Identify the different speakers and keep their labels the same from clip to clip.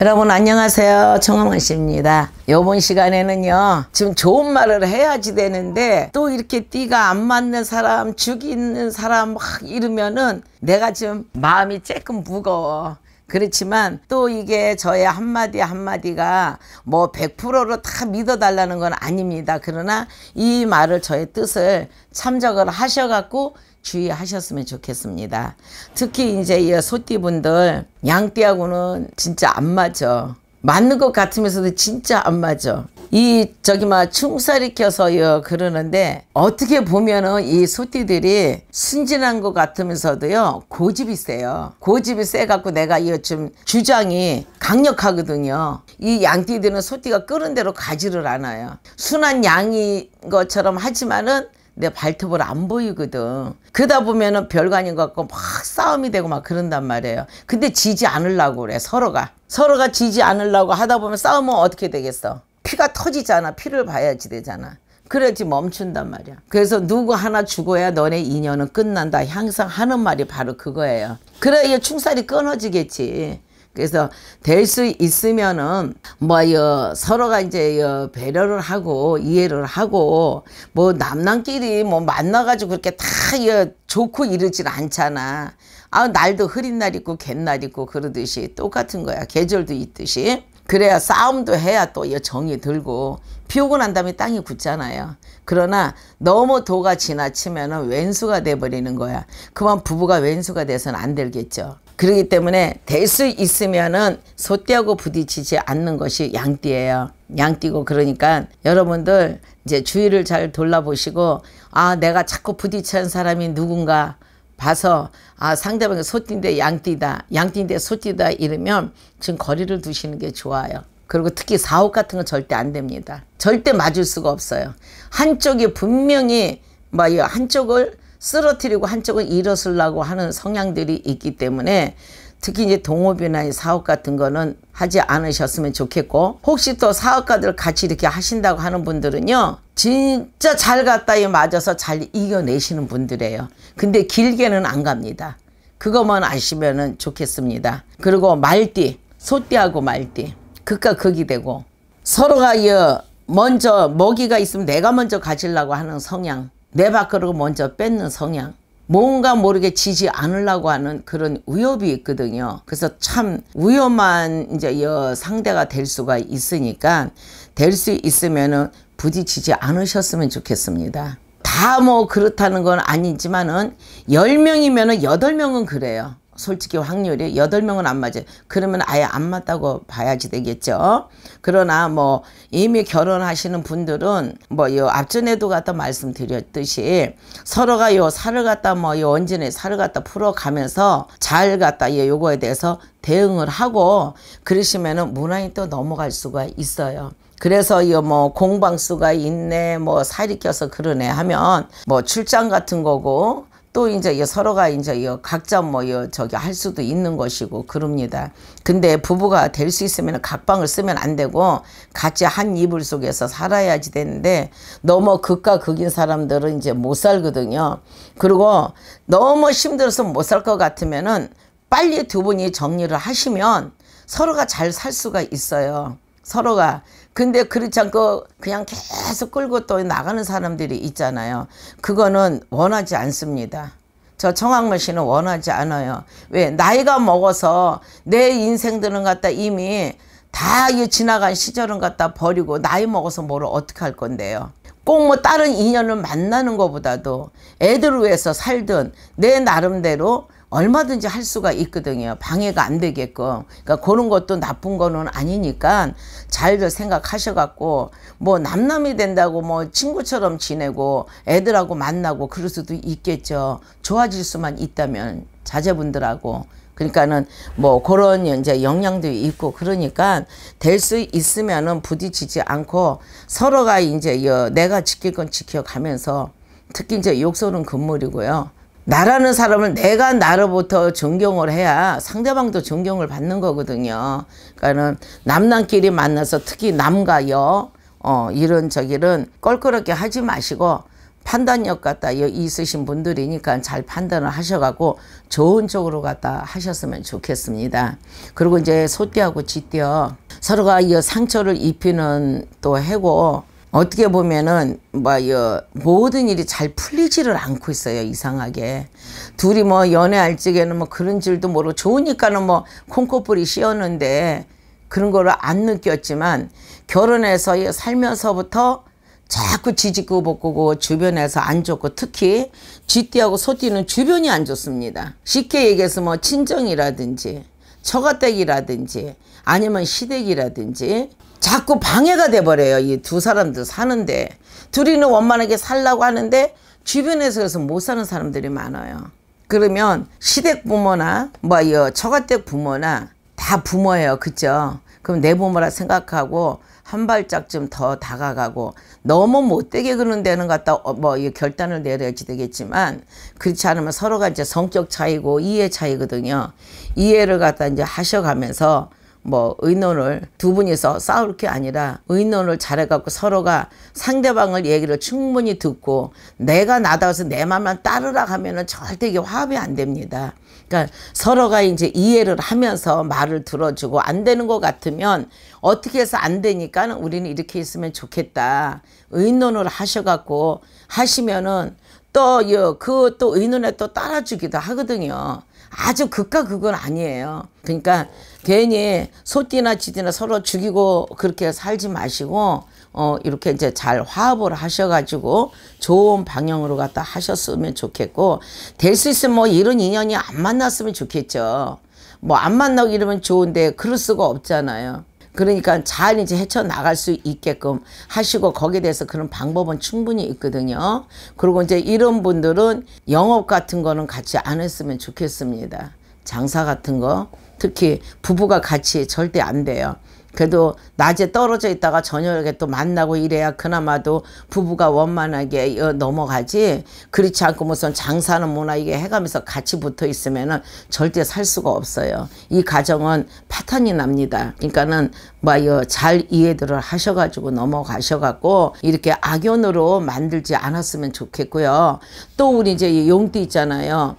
Speaker 1: 여러분 안녕하세요 정홍원 씨입니다 요번 시간에는요 지금 좋은 말을 해야지 되는데 또 이렇게 띠가 안 맞는 사람 죽이는 사람 막 이러면은 내가 지금 마음이 조금 무거워 그렇지만 또 이게 저의 한마디 한마디가 뭐 100%로 다 믿어달라는 건 아닙니다. 그러나 이 말을 저의 뜻을 참작을 하셔갖고 주의하셨으면 좋겠습니다. 특히 이제 이 소띠분들 양띠하고는 진짜 안 맞아. 맞는 것 같으면서도 진짜 안 맞아. 이 저기 막 충살이 켜서요 그러는데 어떻게 보면은 이 소띠들이 순진한 것 같으면서도요 고집이 세요 고집이 세 갖고 내가 이거 좀 주장이 강력하거든요 이 양띠들은 소띠가 끄는 대로 가지를 않아요 순한 양인 것처럼 하지만은 내 발톱을 안 보이거든. 그러다 보면은 별 아닌 것 같고 막 싸움이 되고 막 그런단 말이에요. 근데 지지 않으려고 그래, 서로가. 서로가 지지 않으려고 하다 보면 싸우면 어떻게 되겠어? 피가 터지잖아. 피를 봐야지 되잖아. 그래야지 멈춘단 말이야. 그래서 누구 하나 죽어야 너네 인연은 끝난다. 항상 하는 말이 바로 그거예요. 그래야 충살이 끊어지겠지. 그래서 될 수 있으면은 뭐여 서로가 이제 여 배려를 하고 이해를 하고 뭐 남남끼리 뭐 만나가지고 그렇게 다여 좋고 이러질 않잖아. 아 날도 흐린 날 있고 갯날 있고 그러듯이 똑같은 거야. 계절도 있듯이. 그래야 싸움도 해야 또여 정이 들고 피우고 난 다음에 땅이 굳잖아요. 그러나 너무 도가 지나치면 은 왼수가 돼버리는 거야. 그만 부부가 왼수가 돼서는 안 되겠죠. 그러기 때문에 될 수 있으면은 소띠하고 부딪히지 않는 것이 양띠예요. 양띠고 그러니까 여러분들 이제 주위를 잘 돌아보시고 아 내가 자꾸 부딪히는 사람이 누군가 봐서 아 상대방이 소띠인데 양띠다 양띠인데 소띠다 이러면 지금 거리를 두시는 게 좋아요. 그리고 특히 사옥 같은 건 절대 안 됩니다. 절대 맞을 수가 없어요. 한쪽이 분명히 뭐 한쪽을 쓰러뜨리고 한쪽은 일어설려고 하는 성향들이 있기 때문에 특히 이제 동업이나 이 사업 같은 거는 하지 않으셨으면 좋겠고 혹시 또 사업가들 같이 이렇게 하신다고 하는 분들은요 진짜 잘 갔다에 맞아서 잘 이겨내시는 분들이에요 근데 길게는 안 갑니다 그것만 아시면 좋겠습니다 그리고 말띠 소띠하고 말띠 극과 극이 되고 서로가 먼저 먹이가 있으면 내가 먼저 가지려고 하는 성향 내 밖으로 먼저 뺏는 성향 뭔가 모르게 지지 않으려고 하는 그런 위협이 있거든요. 그래서 참 위험한 이제 여 상대가 될 수가 있으니까 될 수 있으면은 부딪히지 않으셨으면 좋겠습니다. 다 뭐 그렇다는 건 아니지만은 열명이면은 여 명은 그래요. 솔직히 확률이 여덟 명은안 맞아요. 그러면 아예 안 맞다고 봐야지 되겠죠. 그러나 뭐 이미 결혼하시는 분들은 뭐요 앞전에도 갖다 말씀드렸듯이 서로가 요 살을 갖다 뭐요 원진의 살을 갖다 풀어가면서 잘 갖다 예 요거에 대해서 대응을 하고 그러시면은 무난히 또 넘어갈 수가 있어요. 그래서 이 뭐 공방수가 있네 뭐 살이 껴서 그러네 하면 뭐 출장 같은 거고 또 이제 서로가 이제 각자 뭐 저기 할 수도 있는 것이고 그럽니다. 근데 부부가 될 수 있으면 각방을 쓰면 안 되고 같이 한 이불 속에서 살아야지 되는데 너무 극과 극인 사람들은 이제 못 살거든요. 그리고 너무 힘들어서 못 살 것 같으면은 빨리 두 분이 정리를 하시면 서로가 잘 살 수가 있어요. 서로가 근데 그렇지 않고 그냥 계속 끌고 또 나가는 사람들이 있잖아요. 그거는 원하지 않습니다. 저 청학물 씨는 원하지 않아요. 왜? 나이가 먹어서 내 인생들은 갖다 이미 다 지나간 시절은 갖다 버리고 나이 먹어서 뭘 어떻게 할 건데요. 꼭 뭐 다른 인연을 만나는 것보다도 애들 위해서 살든 내 나름대로 얼마든지 할 수가 있거든요. 방해가 안 되게끔. 그러니까 그런 것도 나쁜 거는 아니니까 잘들 생각하셔갖고 뭐 남남이 된다고 뭐 친구처럼 지내고 애들하고 만나고 그럴 수도 있겠죠. 좋아질 수만 있다면 자제분들하고 그러니까는 뭐 그런 이제 영향도 있고 그러니까 될 수 있으면은 부딪히지 않고 서로가 이제 내가 지킬 건 지켜가면서 특히 이제 욕설은 금물이고요. 나라는 사람을 내가 나로부터 존경을 해야 상대방도 존경을 받는 거거든요. 그러니까는 남남끼리 만나서 특히 남과 여 어, 이런 저기는 껄끄럽게 하지 마시고 판단력 갖다 있으신 분들이니까 잘 판단을 하셔가고 좋은 쪽으로 갖다 하셨으면 좋겠습니다. 그리고 이제 소띠하고 지띠어 서로가 이 상처를 입히는 또 해고 어떻게 보면은 뭐여 모든 일이 잘 풀리지를 않고 있어요 이상하게 둘이 뭐 연애할 적에는 뭐 그런 줄도 모르고 좋으니까는 뭐 콩코뿔이 씌었는데 그런 거를 안 느꼈지만 결혼해서 살면서부터 자꾸 지지고 볶고 주변에서 안 좋고 특히 쥐띠하고 소띠는 주변이 안 좋습니다 쉽게 얘기해서 뭐 친정이라든지 처가댁이라든지 아니면 시댁이라든지 자꾸 방해가 돼버려요. 이 두 사람들 사는데. 둘이는 원만하게 살라고 하는데 주변에서 그래서 못 사는 사람들이 많아요. 그러면 시댁 부모나 뭐이 처가댁 부모나 다 부모예요. 그죠? 그럼 내 부모라 생각하고 한 발짝 좀 더 다가가고 너무 못되게 그런 데는 갖다 어, 뭐 결단을 내려야지 되겠지만 그렇지 않으면 서로가 이제 성격 차이고 이해 차이거든요. 이해를 갖다 이제 하셔가면서 뭐 의논을 두 분이서 싸울 게 아니라 의논을 잘해갖고 서로가 상대방을 얘기를 충분히 듣고 내가 나다워서 내 맘만 따르라 하면은 절대 이게 화합이 안 됩니다. 그러니까 서로가 이제 이해를 하면서 말을 들어주고 안 되는 것 같으면 어떻게 해서 안 되니까 우리는 이렇게 있으면 좋겠다. 의논을 하셔갖고 하시면은 또 그것도 의논에 또 따라주기도 하거든요. 아주 극과 극은 아니에요. 그러니까 괜히 소띠나 지띠나 서로 죽이고 그렇게 살지 마시고 어 이렇게 이제 잘 화합을 하셔가지고 좋은 방향으로 갖다 하셨으면 좋겠고 될 수 있으면 뭐 이런 인연이 안 만났으면 좋겠죠. 뭐 안 만나고 이러면 좋은데 그럴 수가 없잖아요. 그러니까 잘 이제 헤쳐나갈 수 있게끔 하시고 거기에 대해서 그런 방법은 충분히 있거든요. 그리고 이제 이런 분들은 영업 같은 거는 같이 안 했으면 좋겠습니다. 장사 같은 거 특히 부부가 같이 절대 안 돼요. 그래도 낮에 떨어져 있다가 저녁에 또 만나고 이래야 그나마도 부부가 원만하게 어, 넘어가지 그렇지 않고 무슨 장사는 뭐나 이게 해가면서 같이 붙어 있으면은 절대 살 수가 없어요. 이 가정은 파탄이 납니다. 그러니까는 뭐잘 이해들을 하셔가지고 넘어가셔갖고 이렇게 악연으로 만들지 않았으면 좋겠고요. 또 우리 이제 용띠 있잖아요.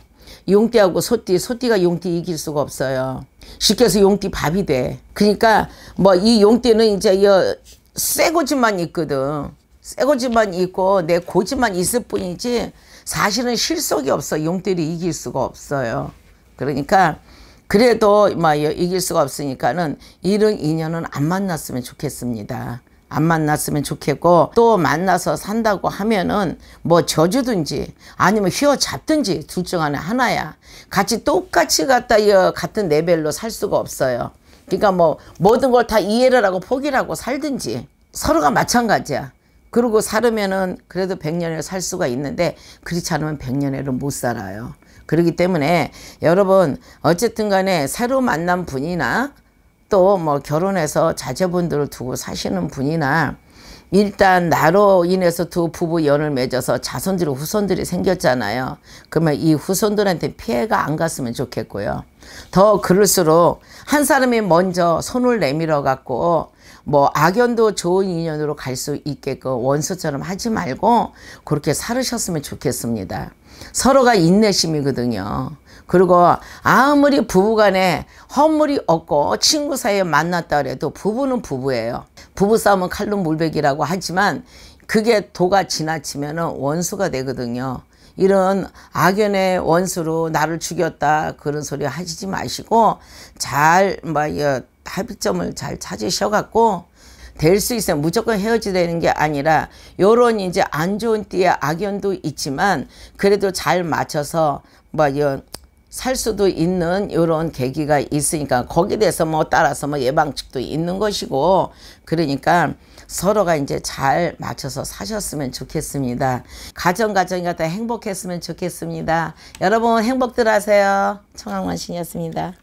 Speaker 1: 용띠하고 소띠, 소띠가 용띠 이길 수가 없어요. 쉽게 해서 용띠 밥이 돼. 그러니까 뭐 이 용띠는 이제 이새 고집만 있거든. 새 고집만 있고 내 고집만 있을 뿐이지 사실은 실속이 없어. 용띠를 이길 수가 없어요. 그러니까 그래도 막 이길 수가 없으니까는 이런 인연은 안 만났으면 좋겠습니다. 안 만났으면 좋겠고 또 만나서 산다고 하면은 뭐 져주든지 아니면 휘어잡든지 둘 중 하나 하나야 같이 똑같이 갔다 같은 레벨로 살 수가 없어요 그러니까 뭐 모든 걸 다 이해를 하고 포기를 하고 살든지 서로가 마찬가지야 그러고 살으면은 그래도 백년을살 수가 있는데 그렇지 않으면 백년을못 살아요 그렇기 때문에 여러분 어쨌든 간에 새로 만난 분이나 또뭐 결혼해서 자제분들을 두고 사시는 분이나 일단 나로 인해서 두 부부 연을 맺어서 자손들 이 후손들이 생겼잖아요. 그러면 이 후손들한테 피해가 안 갔으면 좋겠고요. 더 그럴수록 한 사람이 먼저 손을 내밀어 갖고 뭐 악연도 좋은 인연으로 갈 수 있게끔 원수처럼 하지 말고 그렇게 살으셨으면 좋겠습니다. 서로가 인내심이거든요. 그리고 아무리 부부간에 허물이 없고 친구 사이에 만났다 그래도 부부는 부부예요. 부부 싸움은 칼로 물베기라고 하지만 그게 도가 지나치면 원수가 되거든요. 이런 악연의 원수로 나를 죽였다 그런 소리 하시지 마시고 잘뭐 합의점을 잘 찾으셔갖고 될 수 있어요. 무조건 헤어지되는게 아니라 요런 이제 안 좋은 띠의 악연도 있지만 그래도 잘 맞춰서 뭐살 수도 있는 이런 계기가 있으니까 거기에 대해서 뭐 따라서 뭐 예방책도 있는 것이고 그러니까 서로가 이제 잘 맞춰서 사셨으면 좋겠습니다. 가정가정이 다 행복했으면 좋겠습니다. 여러분 행복들 하세요. 청학만신이었습니다